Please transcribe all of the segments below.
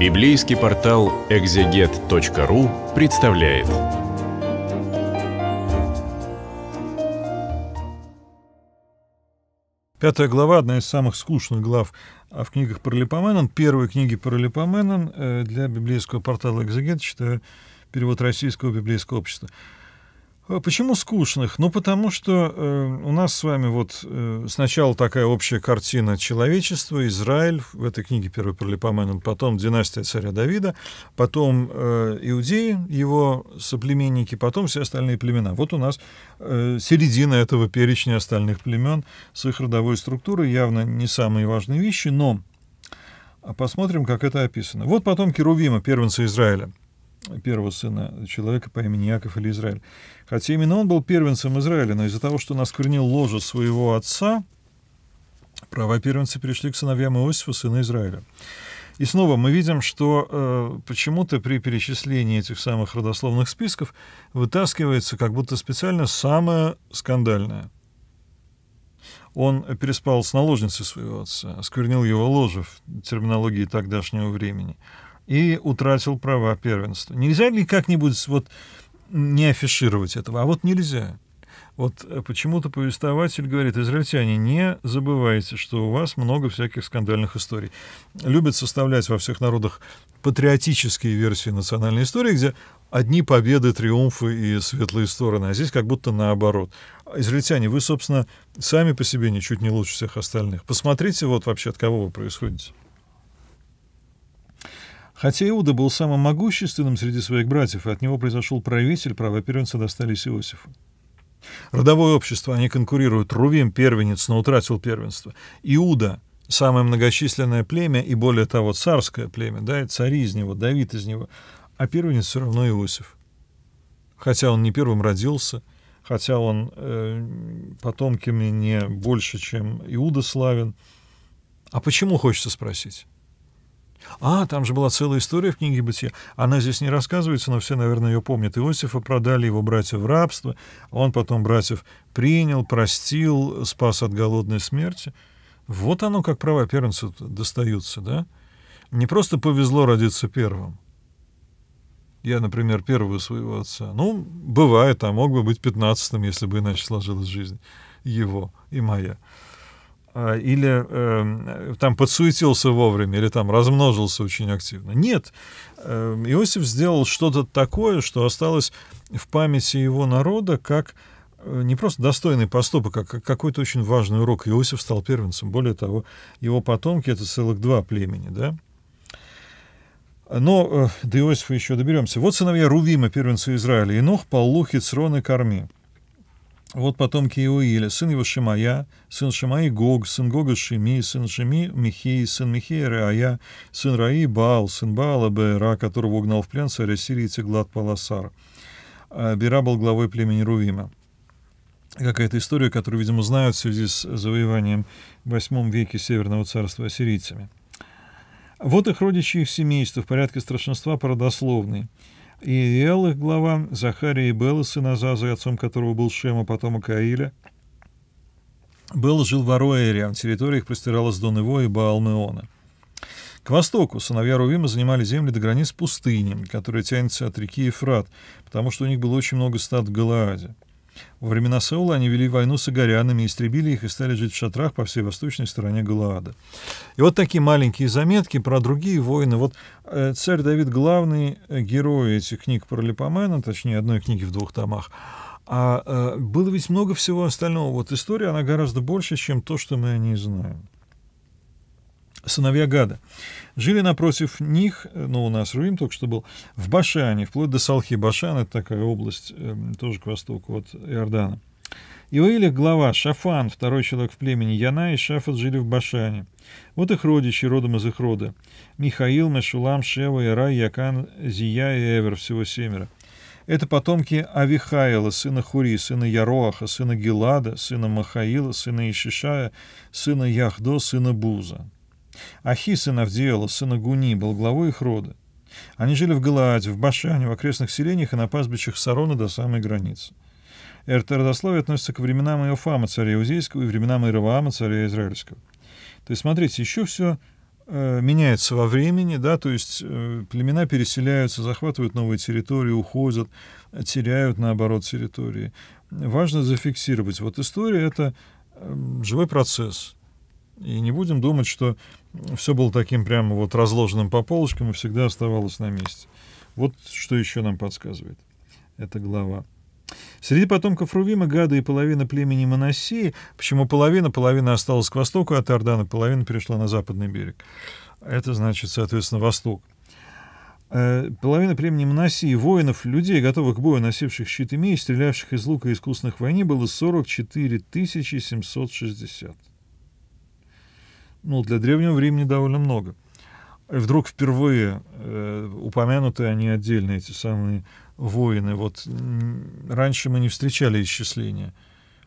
Библейский портал экзегет.ру представляет. Пятая глава, одна из самых скучных глав а в книгах Паралипоменон. Первые книги Паралипоменон э, для библейского портала «Экзегет», считаю, перевод российского библейского общества. А почему скучных? Ну, потому что э, у нас с вами вот э, сначала такая общая картина человечества, Израиль, в этой книге первый пролипоменут, потом династия царя Давида, потом э, иудеи, его соплеменники, потом все остальные племена. Вот у нас э, середина этого перечня остальных племен с их родовой структурой, явно не самые важные вещи, но а посмотрим, как это описано. Вот потом Керувима, первенца Израиля первого сына человека по имени Яков или Израиль. Хотя именно он был первенцем Израиля, но из-за того, что он осквернил ложу своего отца, права первенцы перешли к сыновьям Иосифа, сына Израиля. И снова мы видим, что э, почему-то при перечислении этих самых родословных списков вытаскивается как будто специально самое скандальное. Он переспал с наложницей своего отца, осквернил его ложу в терминологии тогдашнего времени – и утратил права первенства. Нельзя ли как-нибудь вот не афишировать этого? А вот нельзя. Вот э, почему-то повествователь говорит, израильтяне, не забывайте, что у вас много всяких скандальных историй. Любят составлять во всех народах патриотические версии национальной истории, где одни победы, триумфы и светлые стороны, а здесь как будто наоборот. Израильтяне, вы, собственно, сами по себе ничуть не лучше всех остальных. Посмотрите вот вообще, от кого вы происходите. Хотя Иуда был самым могущественным среди своих братьев, и от него произошел правитель, права первенца достались Иосифу. Родовое общество, они конкурируют. Рувим первенец, но утратил первенство. Иуда — самое многочисленное племя, и более того, царское племя, да, и цари из него, Давид из него. А первенец все равно Иосиф. Хотя он не первым родился, хотя он э, потомками не больше, чем Иуда славен. А почему, хочется спросить? А, там же была целая история в книге бытия. Она здесь не рассказывается, но все, наверное, ее помнят. Иосифа продали его братья в рабство. Он потом братьев принял, простил, спас от голодной смерти. Вот оно, как права первенцу достаются, да? Не просто повезло родиться первым. Я, например, первого своего отца. Ну, бывает, а мог бы быть пятнадцатым, если бы иначе сложилась жизнь его и моя. А, или э, там подсуетился вовремя, или там размножился очень активно. Нет, э, Иосиф сделал что-то такое, что осталось в памяти его народа как э, не просто достойный поступок, а как какой-то очень важный урок. Иосиф стал первенцем. Более того, его потомки — это целых два племени, да? Но э, до Иосифа еще доберемся. Вот сыновья Рувима, первенцы Израиля, Инох, Паллухи, Црон и Корми вот потомки Иоиля, сын его Шимая, сын Шимаи Гог, сын Гога Шими, сын Шими Михей, сын Михея Раая, сын Раи Баал, сын Баала Бера, которого угнал в плен царь Сирии Теглат Паласар. А Бера был главой племени Рувима. Какая-то история, которую, видимо, знают в связи с завоеванием в восьмом веке Северного царства ассирийцами. Вот их родичи их семейства в порядке страшенства породословные – и Иэл, их глава, Захария и Белла, сын Азаза, отцом которого был Шема, потомок Аиля. Белл жил в Аруэре, а территория их простиралась до Нево и Баалмеона. К востоку сыновья Рувима занимали земли до границ пустыни, которая тянется от реки Ефрат, потому что у них было очень много стад в Галааде. Во времена Саула они вели войну с агарянами, истребили их и стали жить в шатрах по всей восточной стороне Галаада. И вот такие маленькие заметки про другие войны. Вот э, царь Давид — главный э, герой этих книг про Липомена, точнее, одной книги в двух томах. А э, было ведь много всего остального. Вот история, она гораздо больше, чем то, что мы о ней знаем сыновья Гада. Жили напротив них, ну, у нас Руим только что был, в Башане, вплоть до Салхи. Башан — это такая область, эм, тоже к востоку от Иордана. Иоилих глава, Шафан, второй человек в племени, Яна и Шафат жили в Башане. Вот их родичи, родом из их рода. Михаил, Мешулам, Шева, Ира, Якан, Зия и Эвер, всего семеро. Это потомки Авихаила, сына Хури, сына Яроаха, сына Гелада, сына Махаила, сына Ишишая, сына Яхдо, сына Буза. Ахи, сын Авдиэла, сын Агуни, был главой их рода. Они жили в Галааде, в Башане, в окрестных селениях и на пастбищах Сарона до самой границы. Эрт родословие относится к временам Иофама, царя Иудейского и временам Иераваама, царя Израильского. То есть, смотрите, еще все э, меняется во времени, да, то есть э, племена переселяются, захватывают новые территории, уходят, теряют, наоборот, территории. Важно зафиксировать. Вот история — это э, живой процесс — и не будем думать, что все было таким прямо вот разложенным по полочкам и всегда оставалось на месте. Вот что еще нам подсказывает эта глава. Среди потомков Рувима, гады и половина племени Моносии, почему половина, половина осталась к востоку от Иордана, половина перешла на западный берег. Это значит, соответственно, восток. Э, половина племени Моносии, воинов, людей, готовых к бою, носивших щиты, и стрелявших из лука и искусных в войне, было 44 760 ну, для древнего времени довольно много. И вдруг впервые э, упомянуты они отдельно, эти самые воины. Вот раньше мы не встречали исчисления.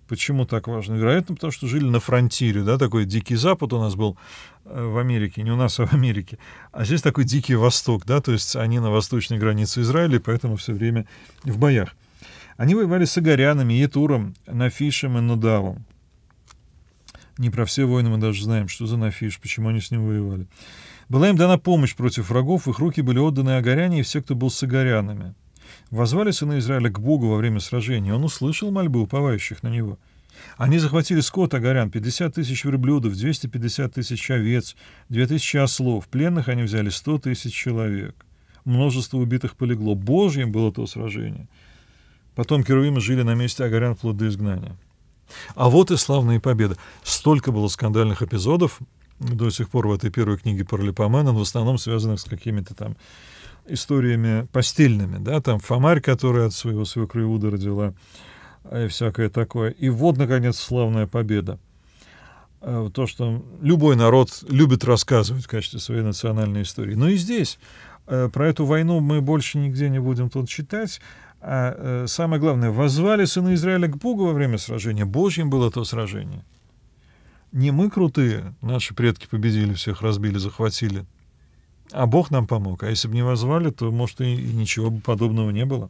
Почему так важно? Вероятно, потому что жили на фронтире, да, такой дикий запад у нас был э, в Америке, не у нас, а в Америке. А здесь такой дикий восток, да, то есть они на восточной границе Израиля, поэтому все время в боях. Они воевали с Игорянами, Етуром, Нафишем и Надавом. Не про все войны мы даже знаем, что за Нафиш, почему они с ним воевали. Была им дана помощь против врагов, их руки были отданы Агаряне и все, кто был с Агарянами. Возвали сына Израиля к Богу во время сражения. Он услышал мольбы уповающих на него. Они захватили скот Агарян, 50 тысяч верблюдов, 250 тысяч овец, 2000 ослов. Пленных они взяли 100 тысяч человек. Множество убитых полегло. Божьим было то сражение. Потом Керувимы жили на месте Агарян вплоть до изгнания. А вот и славная победа. Столько было скандальных эпизодов до сих пор в этой первой книге про Липомана, но в основном связанных с какими-то там историями постельными, да, там Фомарь, которая от своего свекры Иуда родила, э, и всякое такое. И вот, наконец, славная победа. Э, то, что любой народ любит рассказывать в качестве своей национальной истории. Но ну и здесь э, про эту войну мы больше нигде не будем тут читать. А э, самое главное, возвали сына Израиля к Богу во время сражения. Божьим было то сражение. Не мы крутые, наши предки победили всех, разбили, захватили. А Бог нам помог. А если бы не возвали, то, может, и, ничего бы подобного не было.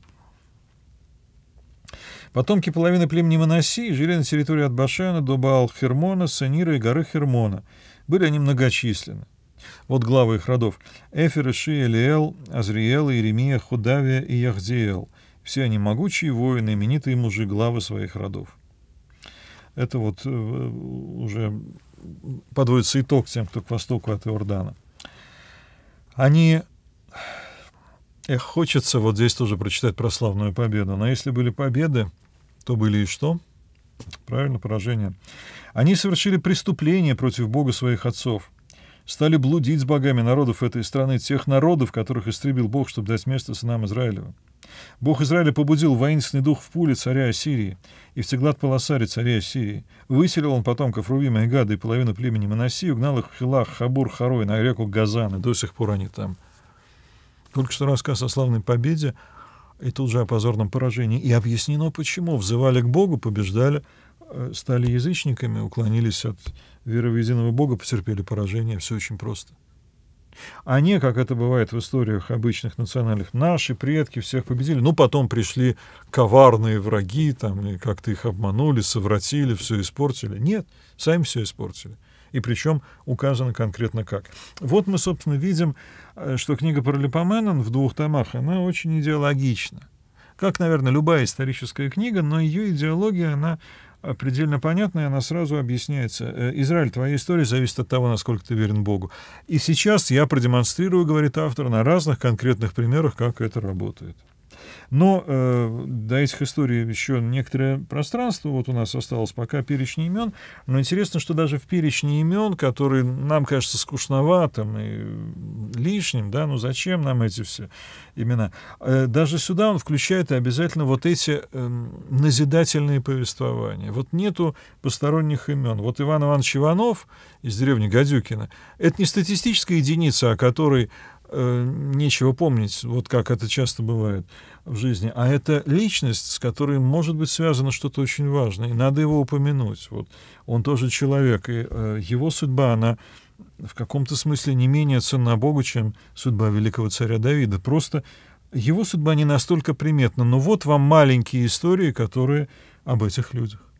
Потомки половины племени Моносии жили на территории от Башана до Баал-Хермона, Санира и горы Хермона. Были они многочисленны. Вот главы их родов. Эфир, Иши, Элиэл, Азриэл, Иеремия, Худавия и Яхдиэл – все они могучие воины, именитые мужи, главы своих родов. Это вот э, уже подводится итог тем, кто к востоку от Иордана. Они... Эх, хочется вот здесь тоже прочитать про славную победу. Но если были победы, то были и что? Правильно, поражение. Они совершили преступление против Бога своих отцов. Стали блудить с богами народов этой страны, тех народов, которых истребил Бог, чтобы дать место сынам Израилевым. Бог Израиля побудил воинственный дух в пуле царя Ассирии и в Теглат-Паласаре царя Ассирии. Выселил он потомков Рувима и Гада и половину племени Манаси, угнал их в Хилах, Хабур, Харой, на реку Газаны. до сих пор они там. Только что рассказ о славной победе и тут же о позорном поражении. И объяснено, почему. Взывали к Богу, побеждали, э, стали язычниками, уклонились от веры в единого Бога, потерпели поражение. Все очень просто. Они, а как это бывает в историях обычных национальных, наши предки всех победили, ну, потом пришли коварные враги, там, и как-то их обманули, совратили, все испортили. Нет, сами все испортили. И причем указано конкретно как. Вот мы, собственно, видим, э, что книга про Липоменон в двух томах, она очень идеологична. Как, наверное, любая историческая книга, но ее идеология, она предельно и она сразу объясняется. Э, Израиль, твоя история зависит от того, насколько ты верен Богу. И сейчас я продемонстрирую, говорит автор, на разных конкретных примерах, как это работает. Но э, до этих историй еще некоторое пространство. Вот у нас осталось пока перечни имен. Но интересно, что даже в перечне имен, которые нам кажется скучноватым и лишним, да, ну зачем нам эти все имена, э, даже сюда он включает и обязательно вот эти э, назидательные повествования. Вот нету посторонних имен. Вот Иван Иванович Иванов из деревни Гадюкина — это не статистическая единица, о которой э, нечего помнить, вот как это часто бывает в жизни, а это личность, с которой может быть связано что-то очень важное, и надо его упомянуть. Вот он тоже человек, и э, его судьба, она в каком-то смысле не менее ценна Богу, чем судьба великого царя Давида. Просто его судьба не настолько приметна. Но вот вам маленькие истории, которые об этих людях.